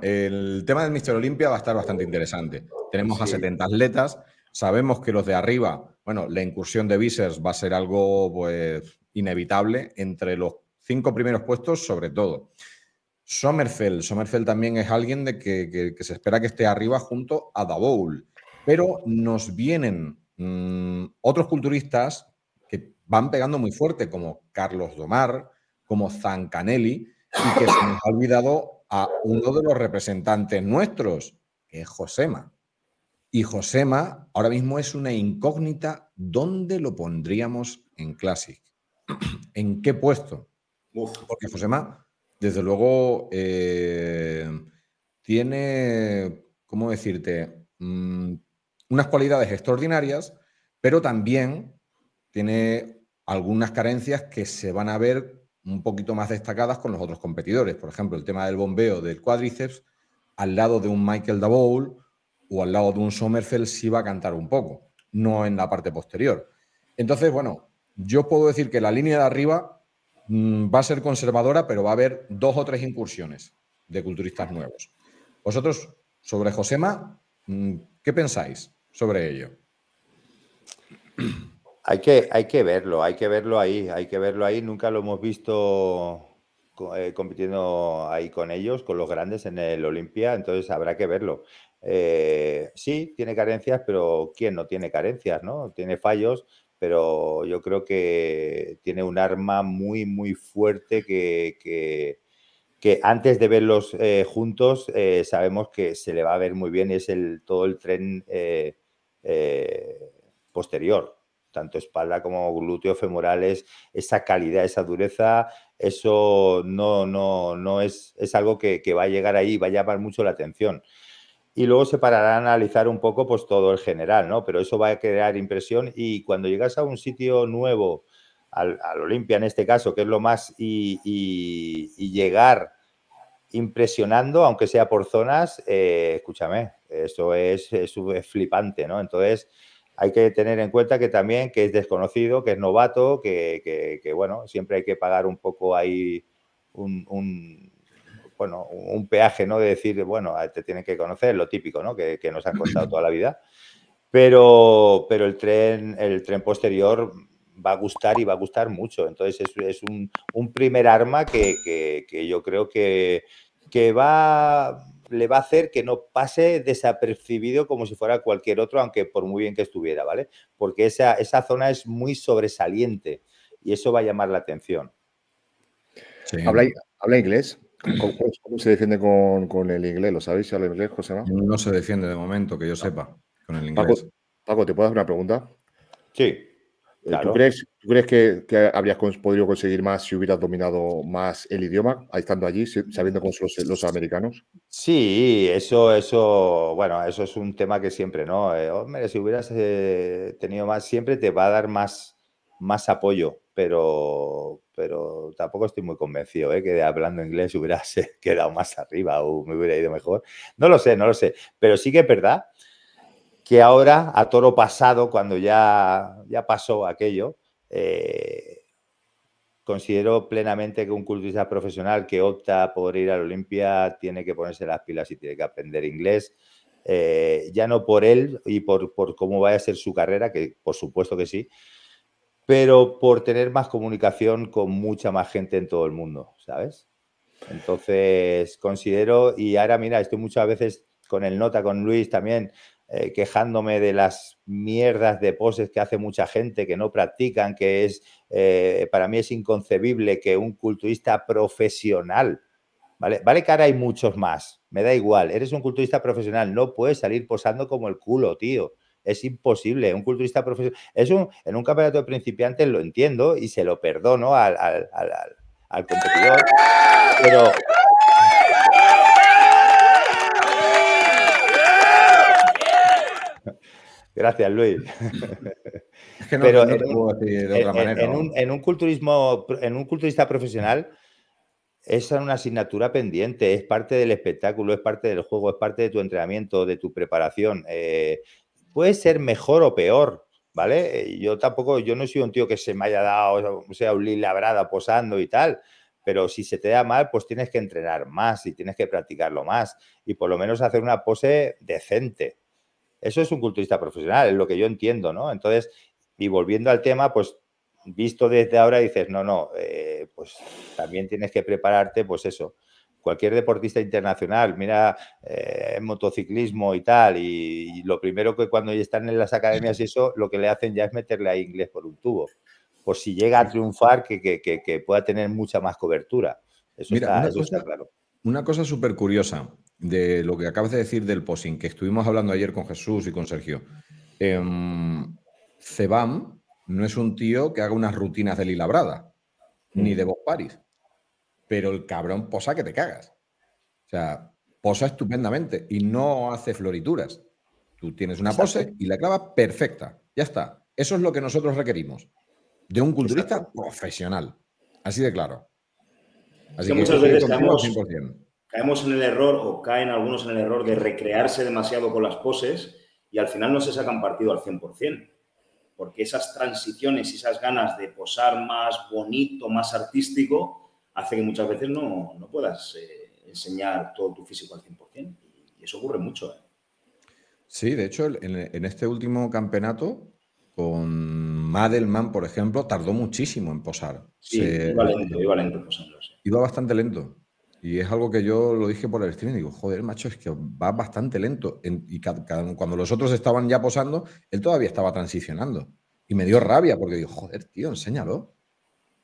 El tema del Mister Olimpia va a estar bastante interesante. Tenemos a 70 atletas, sabemos que los de arriba, bueno, la incursión de Visers va a ser algo pues, inevitable entre los cinco primeros puestos, sobre todo. Sommerfeld, Sommerfeld también es alguien de que, se espera que esté arriba junto a Davoul. pero nos vienen mm, otros culturistas que van pegando muy fuerte, como Carlos Domar, como Zancanelli, y que se nos ha olvidado a uno de los representantes nuestros, es Josema. Y Josema ahora mismo es una incógnita. ¿Dónde lo pondríamos en Classic? ¿En qué puesto? Porque Josema, desde luego, eh, tiene, ¿cómo decirte? Mm, unas cualidades extraordinarias, pero también tiene algunas carencias que se van a ver un poquito más destacadas con los otros competidores. Por ejemplo, el tema del bombeo del cuádriceps, al lado de un Michael Dabowl o al lado de un Sommerfeld sí va a cantar un poco, no en la parte posterior. Entonces, bueno, yo puedo decir que la línea de arriba mm, va a ser conservadora, pero va a haber dos o tres incursiones de culturistas nuevos. Vosotros, sobre Josema, mm, ¿qué pensáis sobre ello? Hay que, hay que verlo, hay que verlo ahí, hay que verlo ahí. Nunca lo hemos visto eh, compitiendo ahí con ellos, con los grandes en el Olimpia, entonces habrá que verlo. Eh, sí, tiene carencias, pero ¿quién no tiene carencias? ¿no? Tiene fallos, pero yo creo que tiene un arma muy, muy fuerte que, que, antes de verlos eh, juntos eh, sabemos que se le va a ver muy bien y es el, todo el tren posterior tanto espalda como glúteos femorales, esa calidad, esa dureza, eso no, no, no es, es algo que, va a llegar ahí, va a llamar mucho la atención. Y luego se parará a analizar un poco pues todo el general, ¿no? Pero eso va a crear impresión y cuando llegas a un sitio nuevo, al, al Olimpia en este caso, que es lo más, y, llegar impresionando, aunque sea por zonas, eh, escúchame, eso es, es flipante, ¿no? Entonces, hay que tener en cuenta que también que es desconocido, que es novato, que, bueno, siempre hay que pagar un poco ahí un, bueno, un peaje, ¿no? De decir, bueno, ah, te tienen que conocer, lo típico, ¿no? Que, nos han costado toda la vida. Pero, pero el tren, el tren posterior va a gustar y va a gustar mucho. Entonces es, un, primer arma que, que yo creo que, que va, le va a hacer que no pase desapercibido como si fuera cualquier otro, aunque por muy bien que estuviera, ¿vale? Porque esa, esa zona es muy sobresaliente y eso va a llamar la atención. ¿Habla, inglés? ¿Cómo, se defiende con, el inglés? ¿Lo sabéis? ¿Habla inglés, José? No? se defiende de momento, que yo ah. sepa, con el inglés. Paco, Paco ¿te puedo hacer una pregunta? Sí. ¿Tú crees, que, habrías podido conseguir más si hubieras dominado más el idioma, estando allí, sabiendo cómo los, los americanos? Sí, eso, eso, bueno, eso es un tema que siempre, ¿no? Eh, hombre, si hubieras eh, tenido más, siempre te va a dar más, más apoyo, pero, pero tampoco estoy muy convencido, ¿eh? Que hablando inglés hubieras eh, quedado más arriba o me hubiera ido mejor. No lo sé, no lo sé, pero sí que es verdad que ahora, a toro pasado, cuando ya, ya pasó aquello, eh, considero plenamente que un culturista profesional que opta por ir a la Olimpia tiene que ponerse las pilas y tiene que aprender inglés, eh, ya no por él y por, por cómo vaya a ser su carrera, que por supuesto que sí, pero por tener más comunicación con mucha más gente en todo el mundo, ¿sabes? Entonces, considero, y ahora mira, estoy muchas veces con el Nota, con Luis también, eh, quejándome de las mierdas de poses que hace mucha gente que no practican, que es, eh, para mí es inconcebible que un culturista profesional, ¿vale? Vale que ahora hay muchos más, me da igual, eres un culturista profesional, no puedes salir posando como el culo, tío. Es imposible, un culturista profesional. Es un, en un campeonato de principiantes lo entiendo y se lo perdono al, al, al, al competidor, pero Gracias, Luis. Es que no, de en, otra manera. En, un, culturismo, en un culturista profesional, es una asignatura pendiente, es parte del espectáculo, es parte del juego, es parte de tu entrenamiento, de tu preparación. Eh, puede ser mejor o peor, ¿vale? Eh, yo tampoco, yo no soy un tío que se me haya dado, o sea, un labrada posando y tal, pero si se te da mal, pues tienes que entrenar más y tienes que practicarlo más y por lo menos hacer una pose decente. Eso es un culturista profesional, es lo que yo entiendo, ¿no? Entonces, y volviendo al tema, pues visto desde ahora dices, no, no, eh, pues también tienes que prepararte, pues eso. Cualquier deportista internacional, mira, eh, motociclismo y tal, y, lo primero que cuando ya están en las academias y eso, lo que le hacen ya es meterle a inglés por un tubo. Por si llega a triunfar, que, pueda tener mucha más cobertura. Eso, mira, claro. Una cosa súper curiosa de lo que acabas de decir del posing, que estuvimos hablando ayer con Jesús y con Sergio. Em, Cebam no es un tío que haga unas rutinas de Lila Brada mm. ni de Bob Paris, pero el cabrón posa que te cagas. O sea, posa estupendamente y no hace florituras. Tú tienes una pose y la clava perfecta. Ya está. Eso es lo que nosotros requerimos de un culturista profesional. Así de claro. Así que, que muchas 100% caemos en el error o caen algunos en el error de recrearse demasiado con las poses y al final no se sacan partido al 100%, porque esas transiciones y esas ganas de posar más bonito, más artístico, hace que muchas veces no, puedas eh, enseñar todo tu físico al 100%. Y eso ocurre mucho. ¿eh? Sí, de hecho, en, este último campeonato, con Madelman, por ejemplo, tardó muchísimo en posar. Sí, iba lento, iba lento Iba bastante lento. Y es algo que yo lo dije por el streaming, digo, joder, macho, es que va bastante lento. y cuando los otros estaban ya posando, él todavía estaba transicionando. Y me dio rabia porque digo, joder, tío, enséñalo.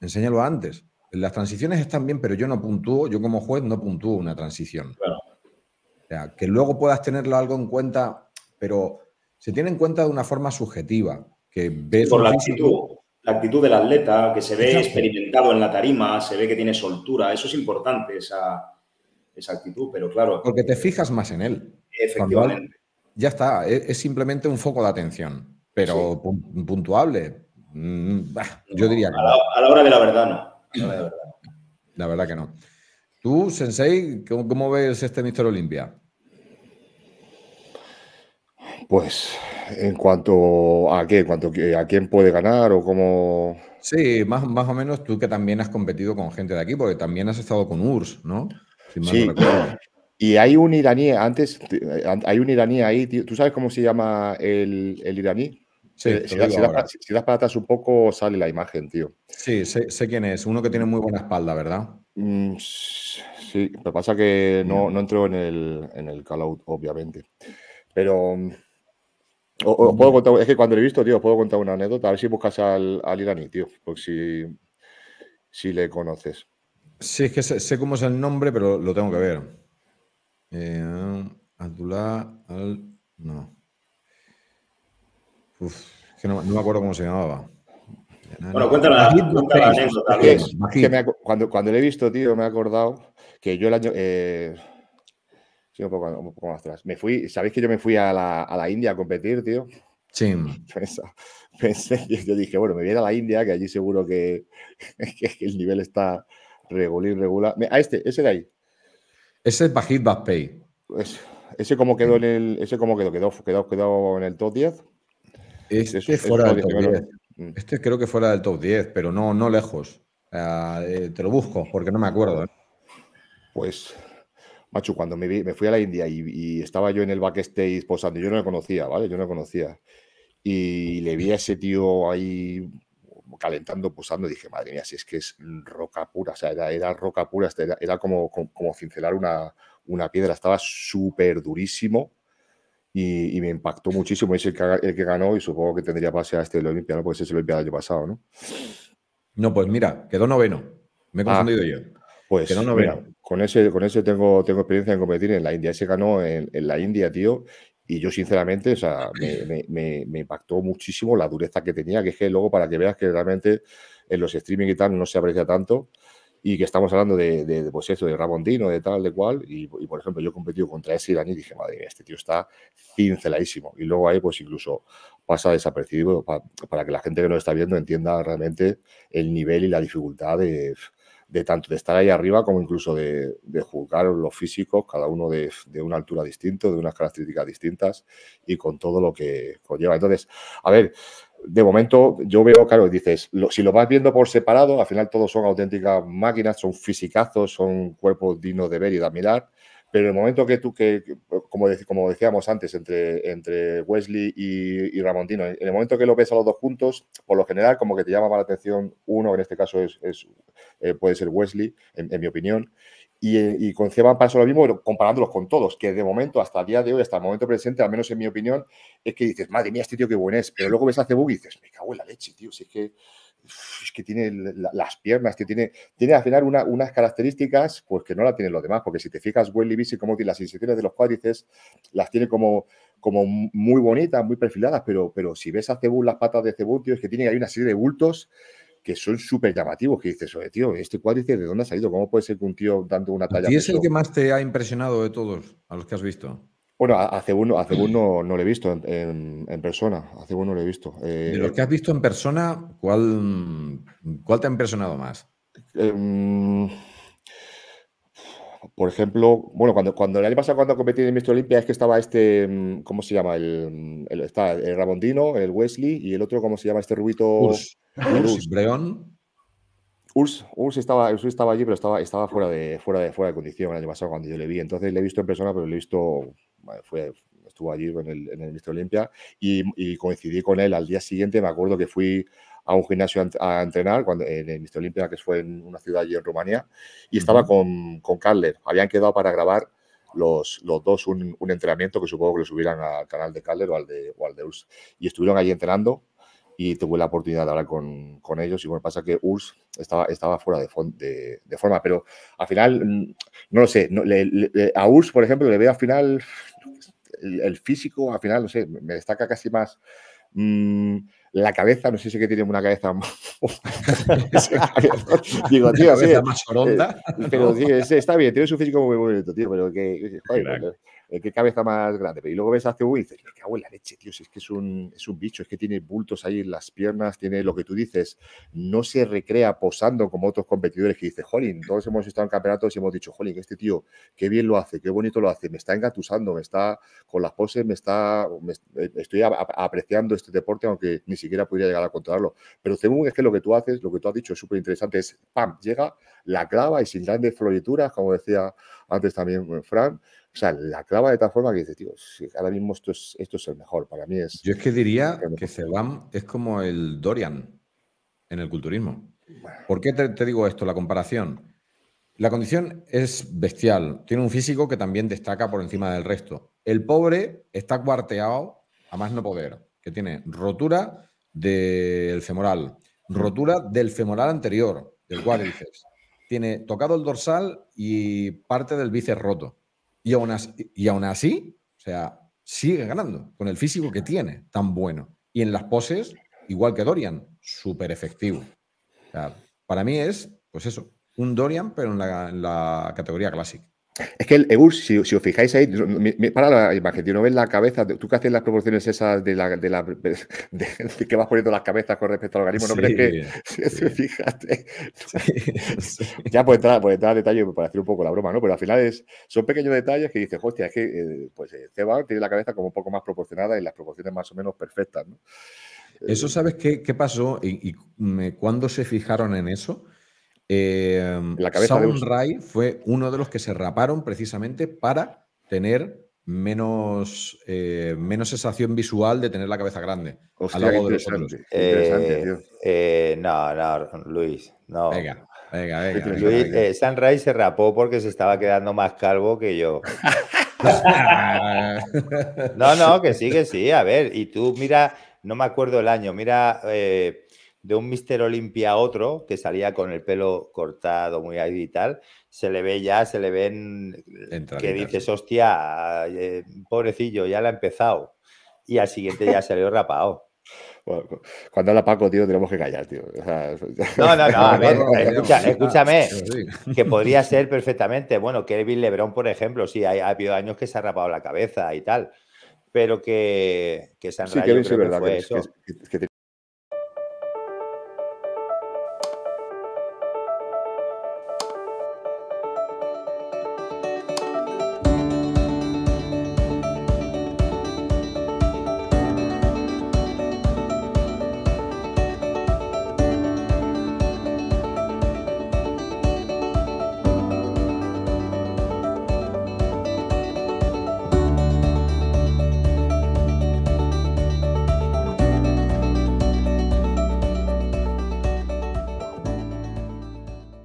Enséñalo antes. Las transiciones están bien, pero yo no puntúo, yo como juez no puntúo una transición. O sea, que luego puedas tenerlo algo en cuenta, pero se tiene en cuenta de una forma subjetiva, que Por la actitud la actitud del atleta, que se ve experimentado en la tarima, se ve que tiene soltura, eso es importante, esa, actitud, pero claro. Porque te fijas más en él. Efectivamente. ya está, e, es, simplemente un foco de atención, pero puntuable. Mm, yo diría que. A la, hora de la verdad, no. La, verdad. que no. Tú, Sensei, ¿cómo, ves este Mister Olimpia? Pues en cuanto a qué, cuanto a quién puede ganar o cómo... Sí, más, más o menos tú que también has competido con gente de aquí, porque también has estado con URSS, ¿no? sí, y hay un iraní, antes, hay un iraní ahí, ¿tú sabes cómo se llama el, iraní? Sí, eh, si, das, si, un poco, sale la imagen, tío. Sí, sé, quién es. Uno que tiene muy buena espalda, ¿verdad? Mm, sí, lo pasa que no, no entró en el, en el call out, obviamente. Pero es que cuando lo he visto, tío, puedo contar una anécdota. A ver si buscas al, al iraní, tío, porque si, si le conoces. Sí, es que sé, cómo es el nombre, pero lo tengo que ver. Eh, al. No. que no, me acuerdo cómo se llamaba. Bueno, cuéntanos. cuando, cuando he visto, tío, me he acordado que yo el año. Eh, un poco, más atrás. Me fui, ¿sabéis que yo me fui a la, India a competir, tío? Sí. Pensé, yo dije, bueno, me voy a la India, que allí seguro que, el nivel está regular, regular. A este, ese de ahí. Ese es Bajid Ese, ese como quedó en el. Ese como quedó, quedó, en el top 10. Este fuera top 10. Mm. Este creo que fuera del top 10, pero no, no lejos. Ah, eh, te lo busco, porque no me acuerdo. ¿eh? Pues Macho, cuando me, fui a la India y, estaba yo en el backstage posando, yo no le conocía, ¿vale? Yo no le conocía. Y le vi a ese tío ahí calentando, posando, y dije, madre mía, si es que es roca pura, o sea, era, roca pura, este, era, era como, como, cincelar una, una piedra, estaba súper durísimo y, me impactó muchísimo. Es el que, ganó y supongo que tendría pase a este del Olimpia, ¿no? Porque ese es el Olimpia del año pasado, ¿no? No, pues mira, quedó noveno, me he ah. confundido yo. Pues con ese, con ese tengo, tengo experiencia en competir en la India. Ese ganó en, en la India, tío. Y yo, sinceramente, o sea, me, impactó muchísimo la dureza que tenía, que es que luego para que veas que realmente en los streaming y tal no se aprecia tanto y que estamos hablando de, de, de pues eso, de Rabondino, de tal, de cual, y, por ejemplo yo he competido contra ese iraní y dije, madre este tío está cinceladísimo, y luego ahí pues incluso pasa desapercibido para, para que la gente que nos está viendo entienda realmente el nivel y la dificultad de, de tanto de estar ahí arriba como incluso de, de juzgar los físicos, cada uno de, una altura distinta, de unas características distintas y con todo lo que conlleva. Entonces, a ver, de momento yo veo, claro, dices, si lo vas viendo por separado, al final todos son auténticas máquinas, son fisicazos, son cuerpos dignos de ver y de admirar. Pero el momento que tú, que, como, como decíamos antes, entre, entre Wesley y, Ramontino, en el momento que lo ves a los dos juntos, por lo general, como que te llama la atención uno, en este caso es, eh, puede ser Wesley, en mi opinión, y, eh, y con Ceban pasa lo mismo, pero comparándolos con todos, que de momento, hasta el día de hoy, hasta el momento presente, al menos en mi opinión, es que dices, madre mía, este tío qué buen es, pero luego ves a Cebu y dices, me cago en la leche, tío, si es que es que tiene las piernas, que tiene, tiene al final una, unas características pues que no la tienen los demás, porque si te fijas, Welly y como tiene las inserciones de los cuádrices, las tiene como, como muy bonitas, muy perfiladas, pero, pero si ves a Cebu, las patas de Cebú, tío, es que tiene ahí una serie de bultos que son súper llamativos, que dices, oye, tío, ¿este cuádrice de dónde ha salido? ¿Cómo puede ser que un tío dando una talla... ¿Y es el que más te ha impresionado de todos, a los que has visto? Bueno, hace uno, hace uno no lo he visto en, persona, hace uno lo he visto. Eh, de los que has visto en persona, ¿cuál, cuál te ha impresionado más? Eh, por ejemplo, bueno, cuando, cuando el año pasado cuando competí en Mister Olimpia es que estaba este, mm, ¿cómo se llama? El, mm, está el Ramondino, el Wesley y el otro, ¿cómo se llama? Este rubito... Urs. Breón. Urs, Urs, estaba, estaba allí, pero estaba, estaba fuera, de, fuera, de, fuera de condición el año pasado cuando yo le vi. Entonces le he visto en persona, pero le he visto... Fue, estuvo allí en el, en Olimpia y, y coincidí con él al día siguiente. Me acuerdo que fui a un gimnasio a, entrenar cuando, en, Mister Olimpia, que fue en una ciudad allí en Rumanía, y estaba con, con Carler. Habían quedado para grabar los, los dos un, un, entrenamiento que supongo que lo subieran al canal de Carler o al de, al de Urs. Y estuvieron allí entrenando y tuve la oportunidad de hablar con, con ellos. Y bueno, pasa que Urs estaba, estaba fuera de, de, forma, pero al final, mm, no lo sé, a Urs, por ejemplo, le veo al final el, físico, al final, no sé, me destaca casi más. Mm, la cabeza, no sé si es que tiene una cabeza más... digo, tío, cabeza más eh, pero tío, está bien, tiene su físico muy bonito, tío, pero que, joder, eh, qué cabeza más grande. Y luego ves a Cebu y dices, ¡Qué cago en la leche, tío, es que es un, es bicho, es que tiene bultos ahí en las piernas, tiene lo que tú dices, no se recrea posando como otros competidores que dices, jolín, todos hemos estado en campeonatos y hemos dicho, jolín, este tío, qué bien lo hace, qué bonito lo hace, me está engatusando, me está con las poses, me está, eh, estoy apreciando este deporte, aunque ni siquiera pudiera llegar a controlarlo. Pero según es que lo que tú haces, lo que tú has dicho es súper interesante, es, pam, llega, la clava y sin grandes florituras, como decía antes también Fran. O sea, la clava de tal forma que dice, tío, ahora mismo esto es, esto es el mejor, para mí es... Yo es que diría que Cebam es como el Dorian en el culturismo. ¿Por qué te, digo esto, la comparación? La condición es bestial, tiene un físico que también destaca por encima del resto. El pobre está cuarteado a más no poder, que tiene rotura del femoral, rotura del femoral anterior, del cual dices, tiene tocado el dorsal y parte del bíceps roto. Y aún así, o sea, sigue ganando con el físico que tiene, tan bueno. Y en las poses, igual que Dorian, súper efectivo. para mí es, pues eso, un Dorian, pero en la, en la categoría clásica. Es que el eh, si, os fijáis ahí, para la imagen, tío, no ves la cabeza, tú que haces las proporciones esas de la, que vas poniendo las cabezas con respecto al organismo, no sí, que si fíjate. ya pues entrar, por detalle, para hacer un poco la broma, ¿no? Pero al final es, son pequeños detalles que dices, hostia, es que eh, pues Esteban eh, tiene la cabeza como un poco más proporcionada y las proporciones más o menos perfectas, ¿no? Eso sabes qué, pasó y, cuándo se fijaron en eso. Eh, la cabeza un fue uno de los que se raparon precisamente para tener menos, eh, menos sensación visual de tener la cabeza grande. no, no, Luis, no. Venga, venga, venga. Luis, eh, se rapó porque se estaba quedando más calvo que yo. no, no, que sí, que sí. A ver, y tú mira, no me acuerdo el año, mira, eh, de un Mister Olimpia a otro, que salía con el pelo cortado, muy ahí y tal, se le ve ya, se le ven que dices, hostia, eh, pobrecillo, ya la ha empezado. Y al siguiente ya se ha rapado. cuando habla Paco, tío, tenemos que callar, tío. no, no, no, a ver, escúchame, que podría ser perfectamente. Bueno, Kevin Lebrón, por ejemplo, sí, ha, habido años que se ha rapado la cabeza y tal, pero que, que San